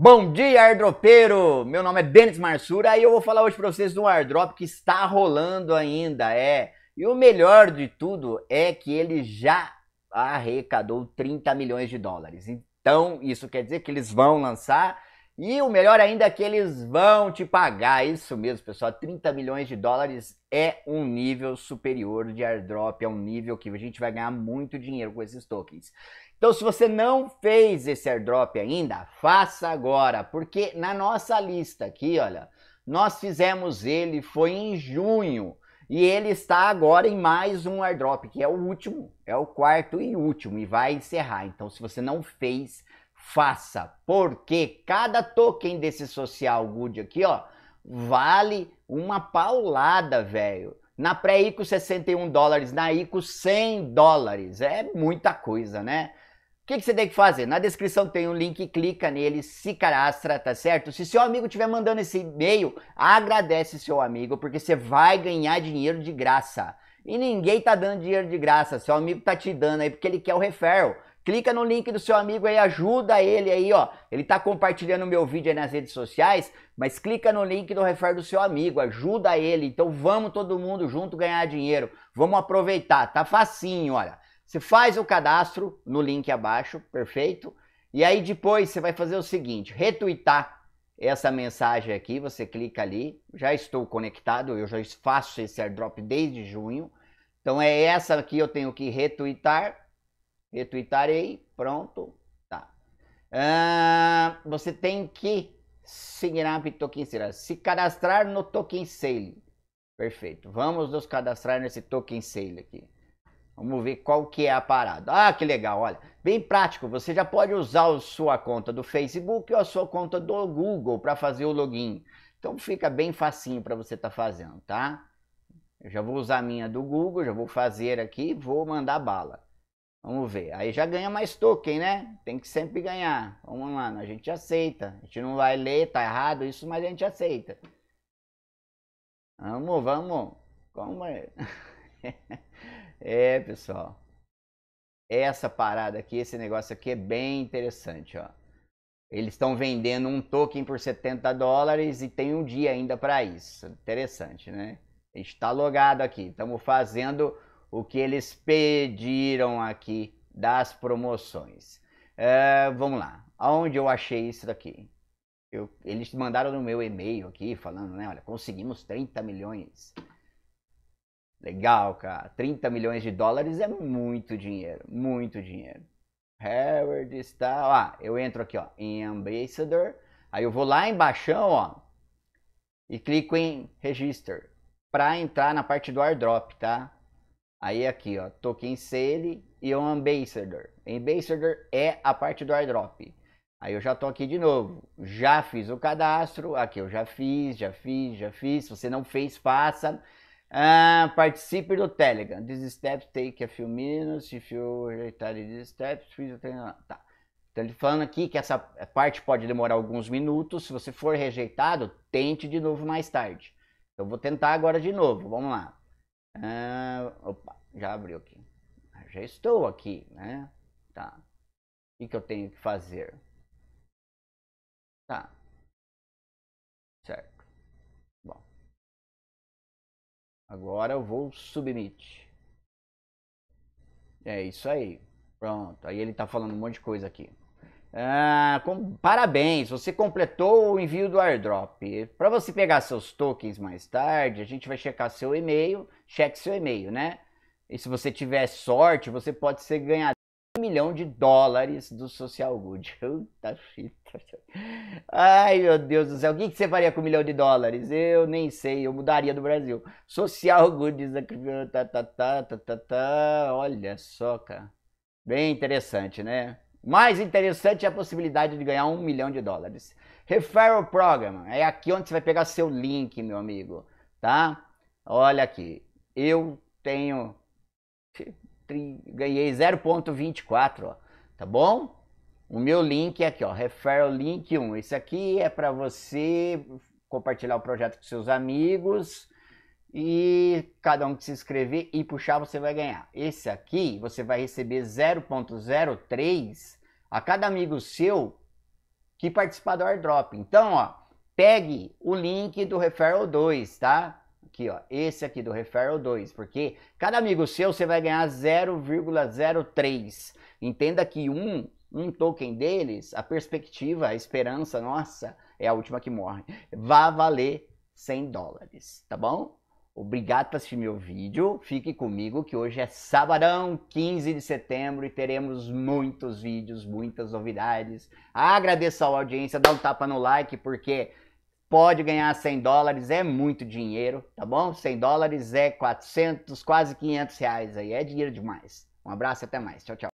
Bom dia, airdropeiro! Meu nome é Denis Marsura e eu vou falar hoje para vocês de um airdrop que está rolando ainda, é. E o melhor de tudo é que ele já arrecadou 30 milhões de dólares. Então, isso quer dizer que eles vão lançar e o melhor ainda é que eles vão te pagar, isso mesmo, pessoal. 30 milhões de dólares é um nível superior de airdrop, é um nível que a gente vai ganhar muito dinheiro com esses tokens. Então, se você não fez esse airdrop ainda, faça agora, porque na nossa lista aqui, olha, nós fizemos ele foi em junho e ele está agora em mais um airdrop, que é o último, é o quarto e último e vai encerrar. Então, se você não fez, faça, porque cada token desse social good aqui, ó, vale uma paulada, velho. Na pré-ICO 61 dólares, na ICO 100 dólares. É muita coisa, né? O que, que, você tem que fazer? Na descrição tem um link, clica nele, se cadastra, tá certo? Se seu amigo estiver mandando esse e-mail, agradece seu amigo, porque você vai ganhar dinheiro de graça. E ninguém tá dando dinheiro de graça, seu amigo tá te dando aí porque ele quer o referral clica no link do seu amigo aí, ajuda ele aí, ó. Ele tá compartilhando meu vídeo aí nas redes sociais, mas clica no link do refer do seu amigo, ajuda ele. Então vamos todo mundo junto ganhar dinheiro. Vamos aproveitar, tá facinho, olha. Você faz o cadastro no link abaixo, perfeito? E aí depois você vai fazer o seguinte, retweetar essa mensagem aqui, você clica ali, já estou conectado, eu já faço esse airdrop desde junho. Então é essa aqui eu tenho que retweetar Retweetarei, pronto, tá. Ah, você tem que seguir a Token Sale, se cadastrar no Token Sale. Perfeito. Vamos nos cadastrar nesse Token Sale aqui. Vamos ver qual que é a parada. Ah, que legal, olha. Bem prático, você já pode usar a sua conta do Facebook ou a sua conta do Google para fazer o login. Então fica bem facinho para você estar tá fazendo, tá? Eu já vou usar a minha do Google, já vou fazer aqui, vou mandar bala. Vamos ver. Aí já ganha mais token, né? Tem que sempre ganhar. Vamos lá, a gente aceita. A gente não vai ler, tá errado isso, mas a gente aceita. Vamos, vamos. Como é? é, pessoal. Essa parada aqui, esse negócio aqui é bem interessante, ó. Eles estão vendendo um token por 70 dólares e tem um dia ainda para isso. Interessante, né? A gente está logado aqui. Estamos fazendo o que eles pediram aqui das promoções. É, vamos lá, aonde eu achei isso daqui? Eu, eles mandaram no meu e-mail aqui falando, né? Olha, conseguimos 30 milhões. Legal, cara. 30 milhões de dólares é muito dinheiro, muito dinheiro. Harvard está. Ah, eu entro aqui, ó, em Ambassador. Aí eu vou lá embaixo, ó, e clico em Register para entrar na parte do airdrop, tá? Aí aqui, ó, token sale e um ambassador. Ambassador é a parte do airdrop. Aí eu já tô aqui de novo. Já fiz o cadastro. Aqui eu já fiz, já fiz, já fiz. Se você não fez, faça. Ah, participe do Telegram. These steps take a few minutes. If you rejeitar these steps, please... Tá. Então ele falando aqui que essa parte pode demorar alguns minutos. Se você for rejeitado, tente de novo mais tarde. Eu vou tentar agora de novo. Vamos lá. Ah, opa, já abriu aqui. Já estou aqui, né? Tá. O que, eu tenho que fazer? Tá. Certo. Bom. Agora eu vou submit. É isso aí. Pronto. Aí ele tá falando um monte de coisa aqui. Ah, com, parabéns, você completou o envio do airdrop. Para você pegar seus tokens mais tarde, a gente vai checar seu e-mail, cheque seu e-mail, né? E se você tiver sorte, você pode ser ganhador de um milhão de dólares do Social Good. Puta fita. Ai, meu Deus do céu, o que, você faria com um milhão de dólares? Eu nem sei, eu mudaria do Brasil. Social Good, tá, tá, tá, tá, tá, tá. olha só, cara. Bem interessante, né? Mais interessante é a possibilidade de ganhar um milhão de dólares. Referral Program é aqui onde você vai pegar seu link, meu amigo, tá? Olha aqui, eu tenho ganhei 0.24, tá bom? O meu link é aqui, ó, Referral Link 1. Esse aqui é para você compartilhar o projeto com seus amigos e cada um que se inscrever e puxar você vai ganhar. Esse aqui você vai receber 0.03 a cada amigo seu que participar do airdrop. Então, ó, pegue o link do Referral 2, tá? Aqui, ó, esse aqui do Referral 2, porque cada amigo seu você vai ganhar 0,03. Entenda que um um token deles, a perspectiva, a esperança nossa é a última que morre. Vá valer 100 dólares, tá bom? Obrigado por assistir meu vídeo. Fique comigo que hoje é sabadão, 15 de setembro e teremos muitos vídeos, muitas novidades. Agradeço a audiência, dá um tapa no like porque pode ganhar 100 dólares, é muito dinheiro, tá bom? 100 dólares é 400, quase 500 reais aí, é dinheiro demais. Um abraço e até mais. Tchau, tchau.